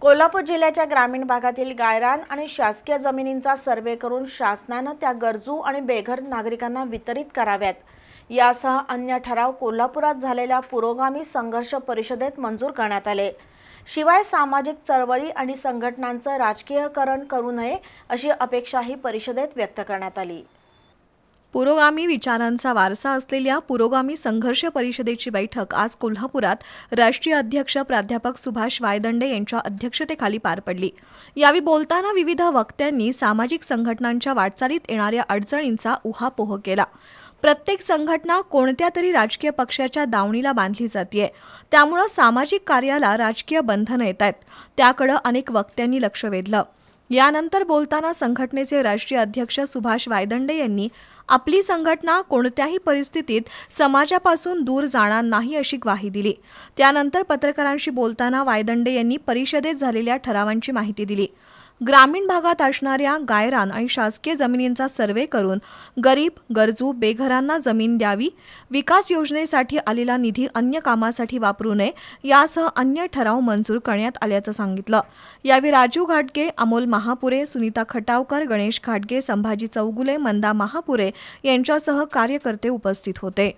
कोल्हापूर जिल्ह्याच्या ग्रामीण भागातील गायरान आणि शासकीय जमिनींचा सर्वे करून शासनानं त्या गरजू आणि बेघर नागरिकांना वितरित कराव्यात यासह अन्य ठराव कोल्हापुरात झालेल्या पुरोगामी संघर्ष परिषदेत मंजूर करण्यात आले शिवाय सामाजिक चळवळी आणि संघटनांचं राजकीयकरण करू नये अशी अपेक्षाही परिषदेत व्यक्त करण्यात आली पुरोगामी विचारांचा वारसा असलेल्या पुरोगामी संघर्ष परिषदेची बैठक आज कोल्हापुरात राष्ट्रीय अध्यक्ष प्राध्यापक सुभाष वायदंडे यांच्या अध्यक्षतेखाली पार पडली यावेळी बोलताना विविध वक्त्यांनी सामाजिक संघटनांच्या वाटचालीत येणाऱ्या अडचणींचा उहापोह केला प्रत्येक संघटना कोणत्या तरी राजकीय पक्षाच्या दावणीला बांधली जाते त्यामुळं सामाजिक कार्याला राजकीय बंधन येत आहेत त्याकडं अनेक वक्त्यांनी लक्ष वेधलं यानंतर बोलताना संघटनेचे राष्ट्रीय अध्यक्ष सुभाष वायदंडे यांनी आपली संघटना कोणत्याही परिस्थितीत समाजापासून दूर जाणार नाही अशी ग्वाही दिली त्यानंतर पत्रकारांशी बोलताना वायदंडे यांनी परिषदेत झालेल्या ठरावांची माहिती दिली ग्रामीण भागात असणाऱ्या गायरान आणि शासकीय जमिनींचा सर्वे करून गरीब गरजू बेघरांना जमीन द्यावी विकास योजनेसाठी आलेला निधी अन्य कामासाठी वापरू नये यासह अन्य ठराव मंजूर करण्यात आल्याचं सांगितलं यावेळी राजू घाटगे अमोल महापुरे सुनीता खटावकर गणेश घाटगे संभाजी चौगुले मंदा महापुरे यांच्यासह कार्यकर्ते उपस्थित होते